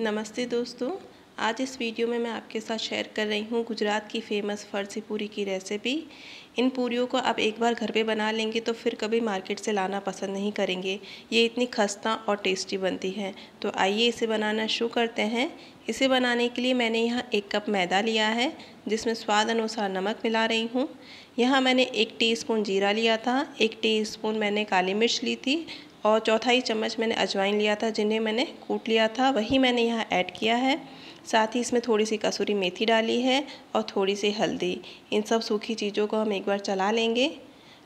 नमस्ते दोस्तों आज इस वीडियो में मैं आपके साथ शेयर कर रही हूँ गुजरात की फ़ेमस फर्जी पूरी की रेसिपी इन पूरियों को आप एक बार घर पे बना लेंगे तो फिर कभी मार्केट से लाना पसंद नहीं करेंगे ये इतनी खस्ता और टेस्टी बनती है तो आइए इसे बनाना शुरू करते हैं इसे बनाने के लिए मैंने यहाँ एक कप मैदा लिया है जिसमें स्वाद अनुसार नमक मिला रही हूँ यहाँ मैंने एक टी जीरा लिया था एक टी मैंने काली मिर्च ली थी और चौथा ही चम्मच मैंने अजवाइन लिया था जिन्हें मैंने कूट लिया था वही मैंने यहाँ ऐड किया है साथ ही इसमें थोड़ी सी कसूरी मेथी डाली है और थोड़ी सी हल्दी इन सब सूखी चीज़ों को हम एक बार चला लेंगे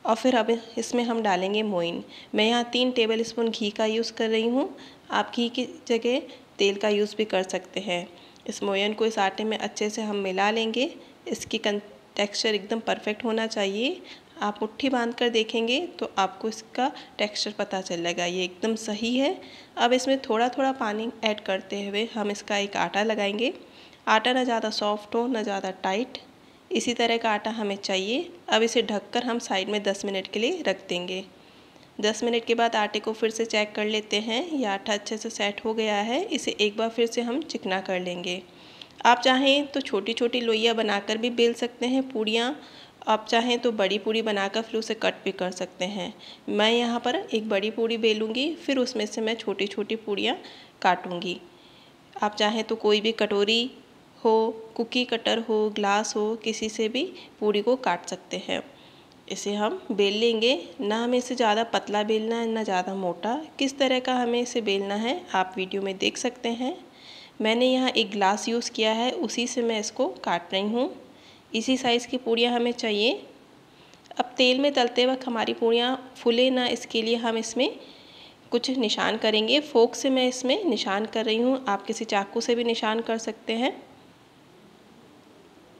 और फिर अब इसमें हम डालेंगे मोइन मैं यहाँ तीन टेबल स्पून घी का यूज़ कर रही हूँ आप घी की जगह तेल का यूज़ भी कर सकते हैं इस मोयन को इस आटे में अच्छे से हम मिला लेंगे इसकी कन टेक्सचर एकदम परफेक्ट होना चाहिए आप मुट्ठी बांध कर देखेंगे तो आपको इसका टेक्सचर पता चलेगा ये एकदम सही है अब इसमें थोड़ा थोड़ा पानी ऐड करते हुए हम इसका एक आटा लगाएंगे आटा ना ज़्यादा सॉफ्ट हो ना ज़्यादा टाइट इसी तरह का आटा हमें चाहिए अब इसे ढककर हम साइड में दस मिनट के लिए रख देंगे दस मिनट के बाद आटे को फिर से चेक कर लेते हैं यह आटा अच्छे से सेट हो गया है इसे एक बार फिर से हम चिकना कर लेंगे आप चाहें तो छोटी छोटी लोइयाँ बनाकर भी बेल सकते हैं पूड़ियाँ आप चाहें तो बड़ी पूड़ी बनाकर फिर उसे कट भी कर सकते हैं मैं यहाँ पर एक बड़ी पूड़ी बेलूँगी फिर उसमें से मैं छोटी छोटी पूड़ियाँ काटूँगी आप चाहें तो कोई भी कटोरी हो कुकी कटर हो ग्लास हो किसी से भी पूड़ी को काट सकते हैं इसे हम बेल लेंगे ना हमें इसे ज़्यादा पतला बेलना है ना ज़्यादा मोटा किस तरह का हमें इसे बेलना है आप वीडियो में देख सकते हैं मैंने यहाँ एक ग्लास यूज़ किया है उसी से मैं इसको काट रही हूँ इसी साइज़ की पूड़ियाँ हमें चाहिए अब तेल में तलते वक्त हमारी पूड़ियाँ फूले ना इसके लिए हम इसमें कुछ निशान करेंगे फोक से मैं इसमें निशान कर रही हूँ आप किसी चाकू से भी निशान कर सकते हैं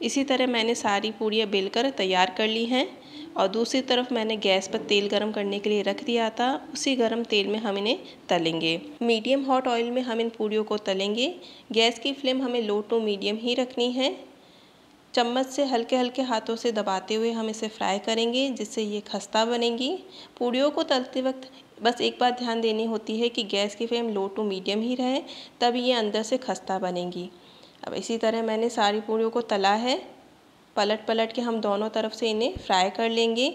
इसी तरह मैंने सारी पूड़ियाँ बेलकर तैयार कर ली हैं और दूसरी तरफ मैंने गैस पर तेल गरम करने के लिए रख दिया था उसी गरम तेल में हम इन्हें तलेंगे मीडियम हॉट ऑयल में हम इन पूड़ियों को तलेंगे गैस की फ्लेम हमें लो टू मीडियम ही रखनी है चम्मच से हल्के हल्के हाथों से दबाते हुए हम इसे फ्राई करेंगे जिससे ये खस्ता बनेंगी पूड़ियों को तलते वक्त बस एक बात ध्यान देनी होती है कि गैस की फ्लेम लो टू मीडियम ही रहे तब ये अंदर से खस्ता बनेंगी अब इसी तरह मैंने सारी पूड़ियों को तला है पलट पलट के हम दोनों तरफ से इन्हें फ्राई कर लेंगे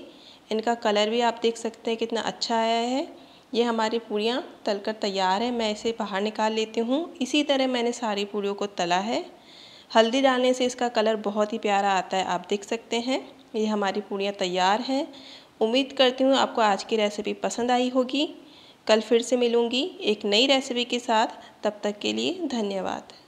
इनका कलर भी आप देख सकते हैं कितना अच्छा आया है ये हमारी पूड़ियाँ तलकर तैयार है मैं इसे बाहर निकाल लेती हूँ इसी तरह मैंने सारी पूड़ियों को तला है हल्दी डालने से इसका कलर बहुत ही प्यारा आता है आप देख सकते हैं ये हमारी पूड़ियाँ तैयार हैं उम्मीद करती हूँ आपको आज की रेसिपी पसंद आई होगी कल फिर से मिलूँगी एक नई रेसिपी के साथ तब तक के लिए धन्यवाद